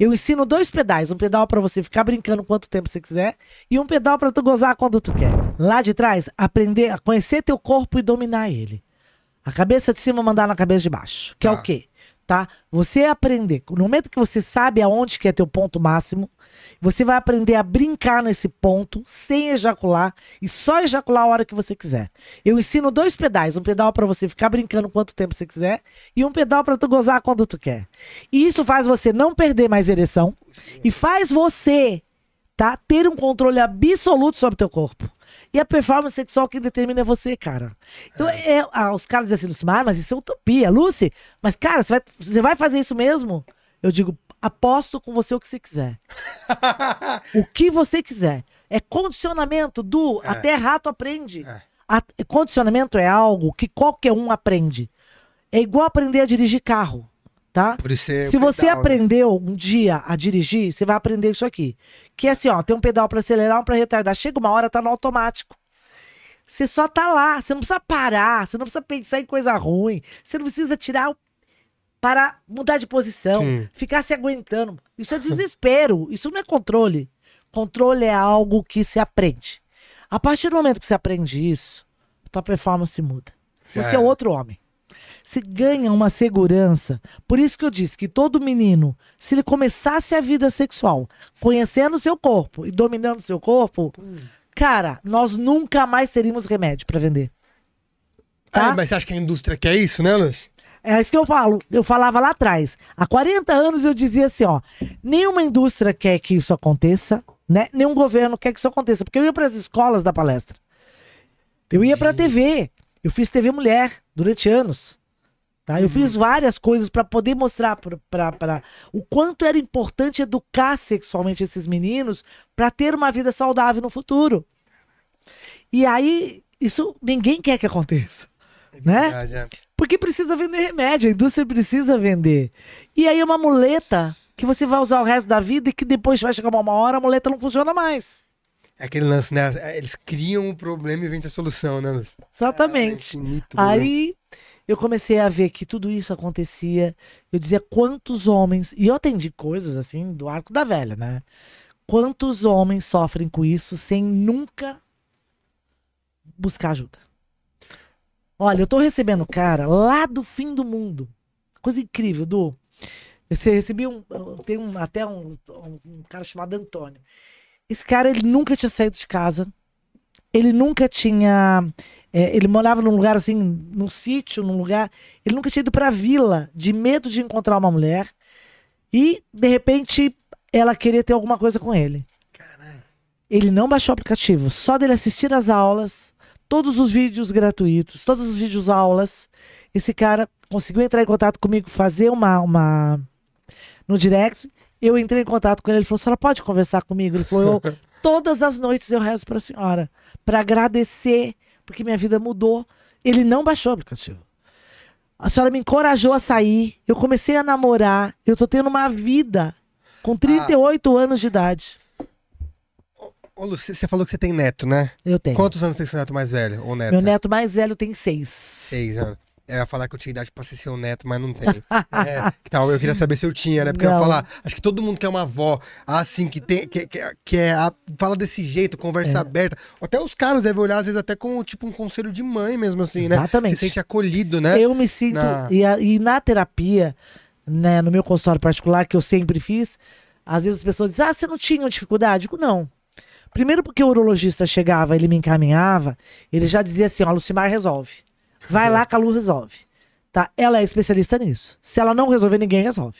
Eu ensino dois pedais, um pedal para você ficar brincando quanto tempo você quiser e um pedal para tu gozar quando tu quer. Lá de trás, aprender a conhecer teu corpo e dominar ele. A cabeça de cima mandar na cabeça de baixo, que tá. é o tá. quê? tá? Você aprender, no momento que você sabe aonde que é teu ponto máximo, você vai aprender a brincar nesse ponto sem ejacular e só ejacular a hora que você quiser. Eu ensino dois pedais, um pedal para você ficar brincando quanto tempo você quiser e um pedal para tu gozar quando tu quer. E isso faz você não perder mais ereção e faz você, tá, ter um controle absoluto sobre teu corpo. E a performance é sexual que determina é você, cara. Então, é. É, ah, os caras dizem assim, Lucimar, mas isso é utopia. Lucy, mas cara, você vai, você vai fazer isso mesmo? Eu digo, aposto com você o que você quiser. o que você quiser. É condicionamento do é. até rato aprende. É. A, condicionamento é algo que qualquer um aprende. É igual aprender a dirigir carro tá? É se você né? aprendeu né? um dia a dirigir, você vai aprender isso aqui. Que é assim, ó, tem um pedal para acelerar, um para retardar. Chega uma hora, tá no automático. Você só tá lá, você não precisa parar, você não precisa pensar em coisa ruim, você não precisa tirar o... para mudar de posição, Sim. ficar se aguentando. Isso é desespero, isso não é controle. Controle é algo que se aprende. A partir do momento que você aprende isso, tua performance muda. Você é, é outro homem se ganha uma segurança. Por isso que eu disse que todo menino, se ele começasse a vida sexual conhecendo seu corpo e dominando seu corpo, cara, nós nunca mais teríamos remédio para vender. Ah, tá? Ah, mas você acha que a indústria quer isso, né, Luz? É isso que eu falo. Eu falava lá atrás. Há 40 anos eu dizia assim, ó, nenhuma indústria quer que isso aconteça, né? Nenhum governo quer que isso aconteça, porque eu ia para as escolas da palestra. Eu ia para a TV. Eu fiz TV Mulher durante anos. Tá? Eu fiz uhum. várias coisas para poder mostrar para o quanto era importante educar sexualmente esses meninos para ter uma vida saudável no futuro. E aí, isso ninguém quer que aconteça. É né? verdade, né? É. Porque precisa vender remédio, a indústria precisa vender. E aí é uma muleta que você vai usar o resto da vida e que depois vai chegar uma hora, a muleta não funciona mais. É aquele lance, né? Eles criam o um problema e vende a solução, né, Exatamente. Ah, é, é aí, né? eu comecei a ver que tudo isso acontecia. Eu dizia quantos homens. E eu atendi coisas assim do arco da velha, né? Quantos homens sofrem com isso sem nunca buscar ajuda? Olha, eu tô recebendo cara lá do fim do mundo. Coisa incrível, do. Você recebi um. Tem um, até um, um cara chamado Antônio. Esse cara, ele nunca tinha saído de casa. Ele nunca tinha é, ele morava num lugar assim, num sítio, num lugar. Ele nunca tinha ido pra vila, de medo de encontrar uma mulher. E, de repente, ela queria ter alguma coisa com ele. Caramba. Ele não baixou o aplicativo. Só dele assistir as aulas, todos os vídeos gratuitos, todos os vídeos aulas. Esse cara conseguiu entrar em contato comigo, fazer uma. uma... No direct, eu entrei em contato com ele. Ele falou: a senhora pode conversar comigo? Ele falou: eu, todas as noites eu rezo para a senhora, para agradecer porque minha vida mudou. Ele não baixou o aplicativo. A senhora me encorajou a sair, eu comecei a namorar, eu tô tendo uma vida com 38 ah. anos de idade. Ô, Lu, você falou que você tem neto, né? Eu tenho. Quantos anos tem seu neto mais velho? Ou Meu neto mais velho tem seis. Seis anos. É, eu ia falar que eu tinha idade pra ser seu neto, mas não tem. é, tal? Eu queria saber se eu tinha, né? Porque não. eu ia falar, acho que todo mundo quer é uma avó assim, que tem, que, que, que é, a, fala desse jeito, conversa é. aberta. Até os caras devem olhar, às vezes, até como tipo um conselho de mãe mesmo, assim, Exatamente. né? Exatamente. Se sente acolhido, né? Eu me sinto. Na... E, a, e na terapia, né, no meu consultório particular, que eu sempre fiz, às vezes as pessoas dizem, ah, você não tinha dificuldade? Eu digo, não. Primeiro porque o urologista chegava, ele me encaminhava, ele já dizia assim, ó, Lucimar resolve. Vai lá que a Lu resolve. Tá? Ela é especialista nisso. Se ela não resolver, ninguém resolve.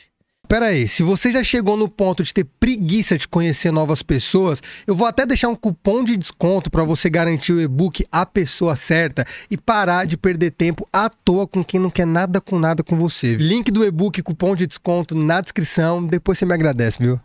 Peraí, se você já chegou no ponto de ter preguiça de conhecer novas pessoas, eu vou até deixar um cupom de desconto para você garantir o e-book A Pessoa Certa e parar de perder tempo à toa com quem não quer nada com nada com você. Link do e-book, cupom de desconto na descrição, depois você me agradece, viu?